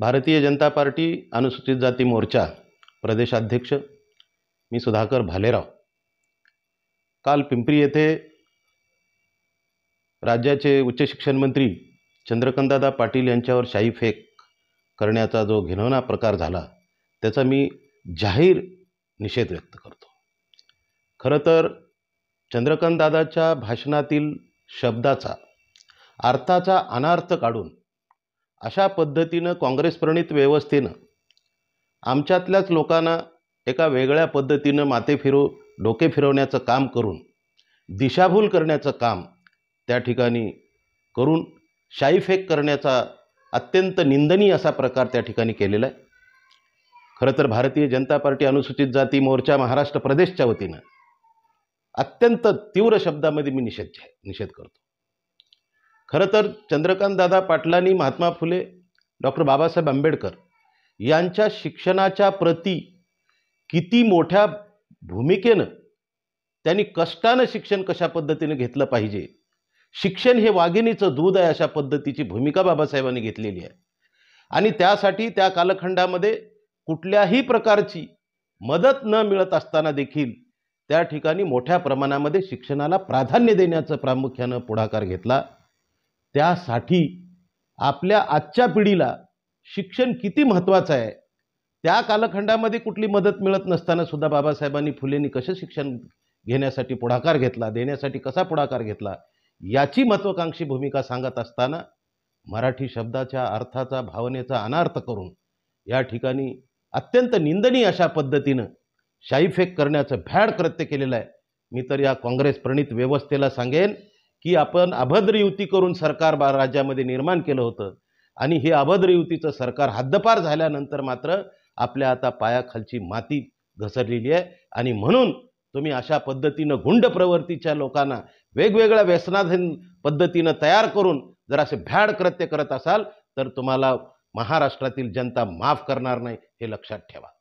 भारतीय जनता पार्टी अनुसूचित जाती मोर्चा प्रदेशाध्यक्ष मी सुधाकर भालेराव काल पिंपरी येथे राज्याचे उच्च शिक्षण मंत्री चंद्रकांतदादा पाटील यांच्यावर शाही फेक करण्याचा जो घिनवना प्रकार झाला त्याचा मी जाहीर निषेध व्यक्त करतो खरं तर चंद्रकांतदादाच्या भाषणातील शब्दाचा अर्थाचा अनार्थ काढून अशा पद्धतीनं काँग्रेसप्रणित व्यवस्थेनं आमच्यातल्याच लोकांना एका वेगळ्या पद्धतीनं माते फिरव डोके फिरवण्याचं काम करून दिशाभूल करण्याचं काम त्या ठिकाणी करून शाईफेक करण्याचा अत्यंत निंदनीय असा प्रकार त्या ठिकाणी केलेला आहे खरं तर भारतीय जनता पार्टी अनुसूचित जाती मोर्चा महाराष्ट्र प्रदेशच्या वतीनं अत्यंत तीव्र शब्दामध्ये मी निषेध निषेध करतो खरं तर चंद्रकांतदादा पाटलांनी महात्मा फुले डॉक्टर बाबासाहेब आंबेडकर यांच्या शिक्षणाच्या प्रती किती मोठ्या भूमिकेनं त्यांनी कष्टानं शिक्षण कशा पद्धतीनं घेतलं पाहिजे शिक्षण हे वाघिणीचं दूध आहे अशा पद्धतीची भूमिका बाबासाहेबांनी घेतलेली आहे आणि त्यासाठी त्या कालखंडामध्ये कुठल्याही प्रकारची मदत न मिळत असताना देखील त्या ठिकाणी मोठ्या प्रमाणामध्ये शिक्षणाला प्राधान्य देण्याचं प्रामुख्यानं पुढाकार घेतला त्यासाठी आपल्या आजच्या पिढीला शिक्षण किती महत्त्वाचं आहे त्या कालखंडामध्ये कुठली मदत मिळत नसताना सुद्धा बाबासाहेबांनी फुलेंनी कसं शिक्षण घेण्यासाठी पुढाकार घेतला देण्यासाठी कसा पुढाकार घेतला याची महत्त्वाकांक्षी भूमिका सांगत असताना मराठी शब्दाच्या अर्थाचा भावनेचा अनार्थ करून या ठिकाणी अत्यंत निंदनीय अशा पद्धतीनं शाईफेक करण्याचं भॅड कृत्य केलेलं आहे मी तर या काँग्रेस प्रणित व्यवस्थेला सांगेन की आपण अभद्र युती करून सरकार बा राज्यामध्ये निर्माण केलं होतं आणि हे अभद्र युतीचं सरकार हद्दपार झाल्यानंतर मात्र आपल्या आता पायाखालची माती घसरलेली आहे आणि म्हणून तुम्ही अशा पद्धतीनं गुंड प्रवृत्तीच्या लोकांना वेगवेगळ्या व्यसनाधीन पद्धतीनं तयार करून जर असे भ्याड कृत्य करत असाल तर तुम्हाला महाराष्ट्रातील जनता माफ करणार नाही हे लक्षात ठेवा